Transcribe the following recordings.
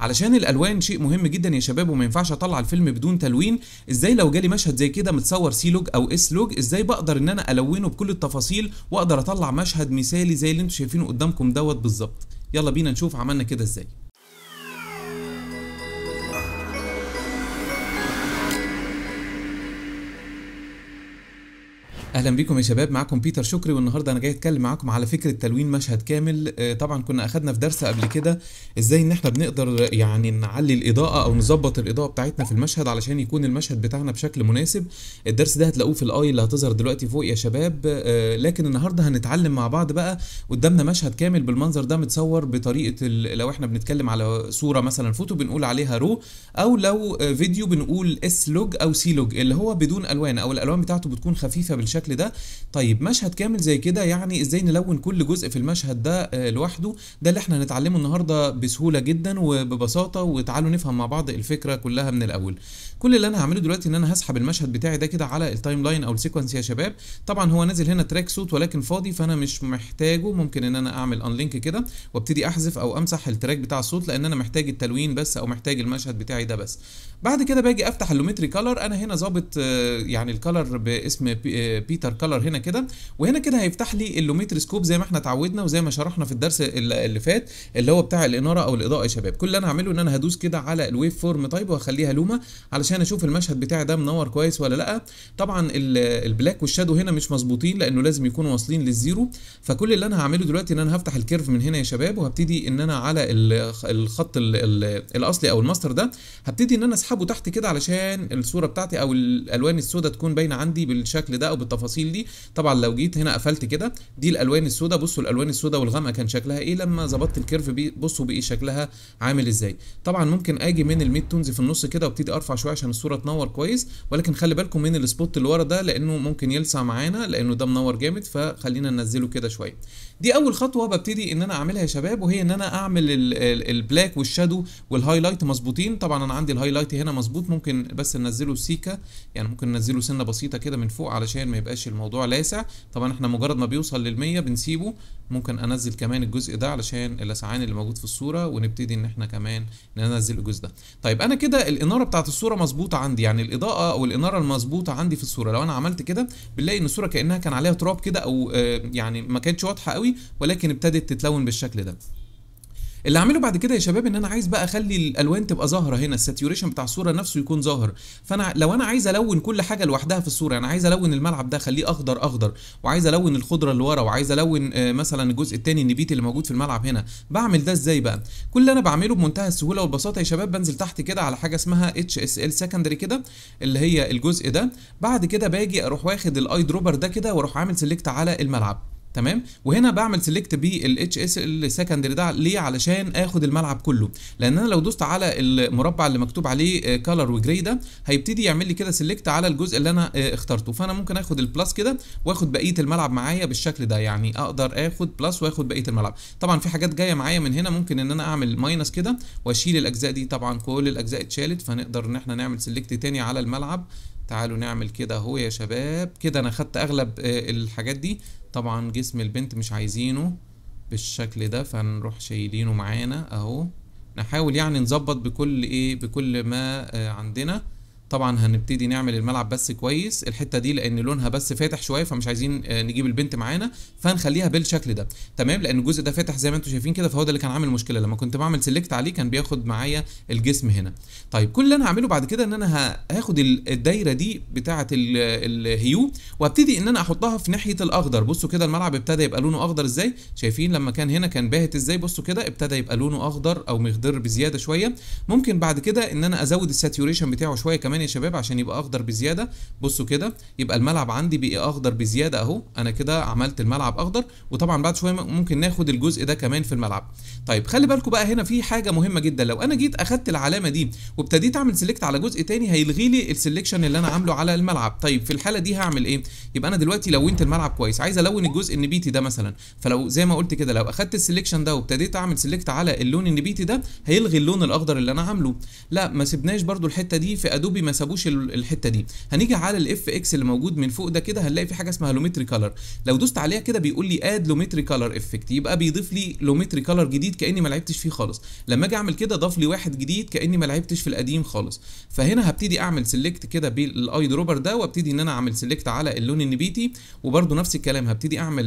علشان الالوان شيء مهم جدا يا شباب وما ينفعش اطلع الفيلم بدون تلوين ازاي لو جالي مشهد زي كده متصور سي لوج او اس لوج ازاي بقدر ان انا الونه بكل التفاصيل واقدر اطلع مشهد مثالي زي اللي انتم شايفينه قدامكم دوت بالظبط يلا بينا نشوف عملنا كده ازاي اهلا بيكم يا شباب معاكم بيتر شكري والنهارده انا جاي اتكلم معاكم على فكره تلوين مشهد كامل آه، طبعا كنا اخدنا في درس قبل كده ازاي ان احنا بنقدر يعني نعلي الاضاءه او نظبط الاضاءه بتاعتنا في المشهد علشان يكون المشهد بتاعنا بشكل مناسب الدرس ده هتلاقوه في الاي اللي هتظهر دلوقتي فوق يا شباب آه، لكن النهارده هنتعلم مع بعض بقى قدامنا مشهد كامل بالمنظر ده متصور بطريقه لو احنا بنتكلم على صوره مثلا فوتو بنقول عليها رو او لو فيديو بنقول اس لوج او سي لوج اللي هو بدون الوان او الالوان بتاعته بتكون خفيفه بالشكل بالشكل ده طيب مشهد كامل زي كده يعني ازاي نلون كل جزء في المشهد ده آه، لوحده ده اللي احنا هنتعلمه النهارده بسهوله جدا وببساطه وتعالوا نفهم مع بعض الفكره كلها من الاول كل اللي انا هعمله دلوقتي ان انا هسحب المشهد بتاعي ده كده على التايم لاين او السيكونس يا شباب طبعا هو نازل هنا تراك سوت ولكن فاضي فانا مش محتاجه ممكن ان انا اعمل انلينك كده وابتدي احذف او امسح التراك بتاع الصوت لان انا محتاج التلوين بس او محتاج المشهد بتاعي ده بس بعد كده باجي افتح اللومتري كلر انا هنا ظابط آه، يعني الكلر باسم آه، بيتر كلر هنا كده وهنا كده هيفتح لي اللوميتروسكوب زي ما احنا اتعودنا وزي ما شرحنا في الدرس اللي فات اللي هو بتاع الاناره او الاضاءه يا شباب كل اللي انا هعمله ان انا هدوس كده على الويف فورم طيب واخليها لومه علشان اشوف المشهد بتاعي ده منور كويس ولا لا طبعا البلاك والشادو هنا مش مظبوطين لانه لازم يكونوا واصلين للزيرو فكل اللي انا هعمله دلوقتي ان انا هفتح الكيرف من هنا يا شباب وهبتدي ان انا على الخط الـ الـ الاصلي او الماستر ده هبتدي ان انا اسحبه تحت كده علشان الصوره بتاعتي او الالوان السوداء تكون باينه عندي بالشكل ده او بالتفاصيل التفاصيل دي طبعا لو جيت هنا قفلت كده دي الالوان السوداء بصوا الالوان السوداء والغامقه كان شكلها ايه لما ظبطت الكيرف بصوا بايه شكلها عامل ازاي طبعا ممكن اجي من الميد تونز في النص كده وابتدي ارفع شويه عشان الصوره تنور كويس ولكن خلي بالكم من السبوت اللي ورا ده لانه ممكن يلسع معانا لانه ده منور جامد فخلينا ننزله كده شويه دي اول خطوه ببتدي ان انا اعملها يا شباب وهي ان انا اعمل البلاك والشادو والهايلايت مظبوطين طبعا انا عندي الهايلايت هنا مظبوط ممكن بس ننزله سيكا يعني ممكن ننزله سنه بسيطه كده من فوق علشان ما يبقى يبقاش الموضوع لاسع طبعا احنا مجرد ما بيوصل للمية بنسيبه ممكن انزل كمان الجزء ده علشان اللسعان اللي موجود في الصورة ونبتدي ان احنا كمان ننزل الجزء ده طيب انا كده الانارة بتاعت الصورة مظبوطة عندي يعني الاضاءة او الانارة المظبوطة عندي في الصورة لو انا عملت كده بنلاقي ان الصورة كأنها كان عليها تراب كده او آه، يعني ما كانتش واضحة قوي ولكن ابتدت تتلون بالشكل ده اللي هعمله بعد كده يا شباب ان انا عايز بقى اخلي الالوان تبقى ظاهره هنا الساتيوريشن بتاع الصوره نفسه يكون ظاهر فانا لو انا عايز الون كل حاجه لوحدها في الصوره انا يعني عايز الون الملعب ده اخليه اخضر اخضر وعايز الون الخضره اللي ورا وعايز الون آه، مثلا الجزء الثاني النبيت اللي موجود في الملعب هنا بعمل ده ازاي بقى كل اللي انا بعمله بمنتهى السهوله والبساطه يا شباب بنزل تحت كده على حاجه اسمها اتش اس ال سكندري كده اللي هي الجزء ده بعد كده باجي اروح واخد الاي دروبر ده كده واروح عامل سيلكت على الملعب تمام وهنا بعمل سيلكت بالاتش اس ال ده ليه علشان اخد الملعب كله لان انا لو دوست على المربع اللي مكتوب عليه كلر آه، وجري ده هيبتدي يعمل لي كده سيلكت على الجزء اللي انا آه، اخترته فانا ممكن اخد البلس كده واخد بقيه الملعب معايا بالشكل ده يعني اقدر اخد بلس واخد بقيه الملعب طبعا في حاجات جايه معايا من هنا ممكن ان انا اعمل ماينس كده واشيل الاجزاء دي طبعا كل الاجزاء اتشالت فنقدر ان احنا نعمل سيلكت تاني على الملعب تعالوا نعمل كده اهو يا شباب كده انا خدت اغلب آه، الحاجات دي طبعا جسم البنت مش عايزينه بالشكل ده فنروح شايلينه معانا اهو نحاول يعني نظبط بكل ايه بكل ما آه، عندنا طبعا هنبتدي نعمل الملعب بس كويس الحته دي لان لونها بس فاتح شويه فمش عايزين آه، نجيب البنت معانا فهنخليها بالشكل ده تمام لان الجزء ده فاتح زي ما انتم شايفين كده فهو ده اللي كان عامل مشكله لما كنت بعمل سيلكت عليه كان بياخد معايا الجسم هنا طيب كل اللي انا هعمله بعد كده ان انا هاخد الدايره دي بتاعه الهيو وابتدي ان انا احطها في ناحيه الاخضر بصوا كده الملعب ابتدى يبقى لونه اخضر ازاي شايفين لما كان هنا كان باهت ازاي بصوا كده ابتدى يبقى لونه اخضر او مخضر بزياده شويه ممكن بعد كده ان انا ازود الساتوريشن بتاعه شويه كمان كمان يا شباب عشان يبقى اخضر بزياده بصوا كده يبقى الملعب عندي بقي اخضر بزياده اهو انا كده عملت الملعب اخضر وطبعا بعد شويه ممكن ناخد الجزء ده كمان في الملعب طيب خلي بالكم بقى هنا في حاجه مهمه جدا لو انا جيت اخدت العلامه دي وابتديت اعمل سيلكت على جزء تاني هيلغي لي السلكشن اللي انا عامله على الملعب طيب في الحاله دي هعمل ايه يبقى انا دلوقتي لونت الملعب كويس عايز الون الجزء النبيتي ده مثلا فلو زي ما قلت كده لو اخدت السلكشن ده وابتديت اعمل سيلكت على اللون النبيتي ده هيلغي اللون الاخضر اللي انا عامله لا ما سيبناش برده الحته دي في ادوبي ما سابوش الحته دي هنيجي على الاف اكس اللي موجود من فوق ده كده هنلاقي في حاجه اسمها لومتري كلر لو دوست عليها كده بيقول لي اد لومتري كلر افكت يبقى بيضيف لي لومتري كلر جديد كاني ما لعبتش فيه خالص لما اجي اعمل كده ضاف لي واحد جديد كاني ما لعبتش في القديم خالص فهنا هبتدي اعمل سيلكت كده بالاي دروبر ده وابتدي ان انا اعمل سيلكت على اللون النبيتي وبرده نفس الكلام هبتدي اعمل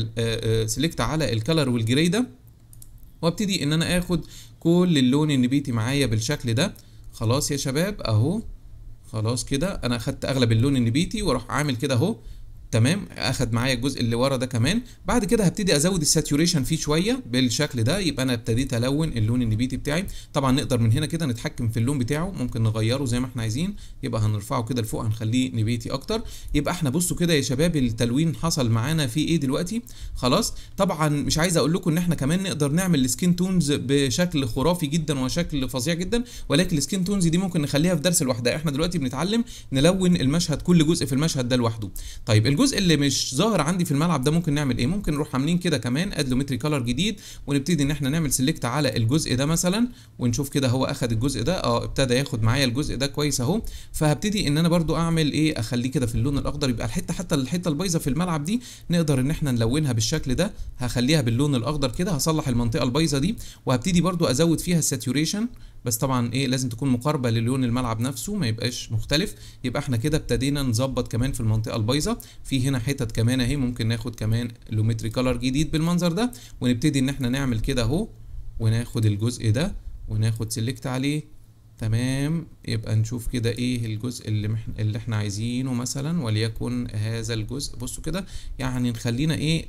سيلكت آه، آه، على الكلر والجري ده وابتدي ان انا اخد كل اللون النبيتي معايا بالشكل ده خلاص يا شباب اهو خلاص كده انا اخدت اغلب اللون النبيتي واروح عامل كده اهو تمام اخد معايا الجزء اللي ورا ده كمان بعد كده هبتدي ازود الساتوريشن فيه شويه بالشكل ده يبقى انا ابتديت الون اللون النبيتي بتاعي طبعا نقدر من هنا كده نتحكم في اللون بتاعه ممكن نغيره زي ما احنا عايزين يبقى هنرفعه كده لفوق هنخليه نبيتي اكتر يبقى احنا بصوا كده يا شباب التلوين حصل معانا في ايه دلوقتي خلاص طبعا مش عايز اقول لكم ان احنا كمان نقدر نعمل السكين تونز بشكل خرافي جدا وشكل فظيع جدا ولكن السكين تونز دي ممكن نخليها في درس لوحدها احنا دلوقتي بنتعلم نلون المشهد كل جزء في المشهد ده لوحده طيب الجزء الجزء اللي مش ظاهر عندي في الملعب ده ممكن نعمل ايه ممكن نروح عاملين كده كمان اد له كلر جديد ونبتدي ان احنا نعمل سيلكت على الجزء ده مثلا ونشوف كده هو اخد الجزء ده اه ابتدى ياخد معايا الجزء ده كويس اهو فهبتدي ان انا برده اعمل ايه اخليه كده في اللون الاخضر يبقى الحته حتى الحته البايظه في الملعب دي نقدر ان احنا نلونها بالشكل ده هخليها باللون الاخضر كده هصلح المنطقه البايظه دي وهبتدي برده ازود فيها الساتوريشن بس طبعا ايه لازم تكون مقاربه للون الملعب نفسه ما يبقاش مختلف يبقى احنا كده ابتدينا نظبط كمان في المنطقه البايظه في هنا حتت كمان اهي ممكن ناخد كمان لومتري كلر جديد بالمنظر ده ونبتدي ان احنا نعمل كده اهو وناخد الجزء ده وناخد سيلكت عليه تمام يبقى نشوف كده ايه الجزء اللي محن اللي احنا عايزينه مثلا وليكن هذا الجزء بصوا كده يعني نخلينا ايه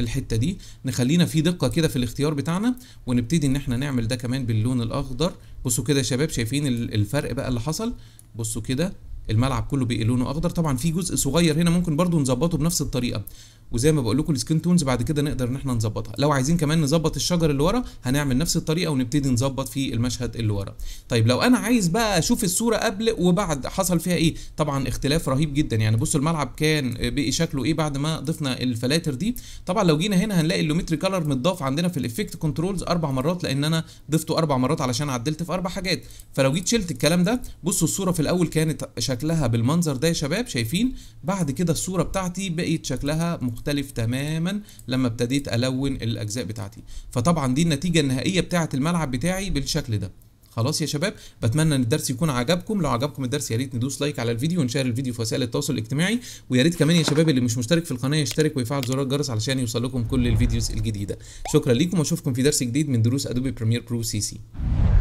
الحته دي نخلينا في دقه كده في الاختيار بتاعنا ونبتدي ان احنا نعمل ده كمان باللون الاخضر بصوا كده يا شباب شايفين الفرق بقى اللي حصل بصوا كده الملعب كله بقى لونه اخضر طبعا في جزء صغير هنا ممكن برضو نظبطه بنفس الطريقه وزي ما بقول لكم السكين تونز بعد كده نقدر ان احنا نظبطها لو عايزين كمان نظبط الشجر اللي ورا هنعمل نفس الطريقه ونبتدي نظبط في المشهد اللي ورا طيب لو انا عايز بقى اشوف الصوره قبل وبعد حصل فيها ايه طبعا اختلاف رهيب جدا يعني بصوا الملعب كان بقي شكله ايه بعد ما ضفنا الفلاتر دي طبعا لو جينا هنا هنلاقي اللومتري كلر متضاف عندنا في الايفكت كنترولز اربع مرات لان انا ضفته اربع مرات علشان عدلت في اربع حاجات فلو جيت شلت الكلام ده بصوا الصوره في الاول كانت شكلها بالمنظر ده يا شباب شايفين بعد كده الصوره بتاعتي بقت شكلها مختلف مختلف تماما لما ابتديت الون الاجزاء بتاعتي فطبعا دي النتيجه النهائيه بتاعه الملعب بتاعي بالشكل ده خلاص يا شباب بتمنى ان الدرس يكون عجبكم لو عجبكم الدرس يا ريت ندوس لايك على الفيديو ونشير الفيديو في وسائل التواصل الاجتماعي ويا ريت كمان يا شباب اللي مش مشترك في القناه يشترك ويفعل زرار الجرس علشان يوصل لكم كل الفيديوز الجديده شكرا ليكم واشوفكم في درس جديد من دروس ادوبي بريمير برو سي سي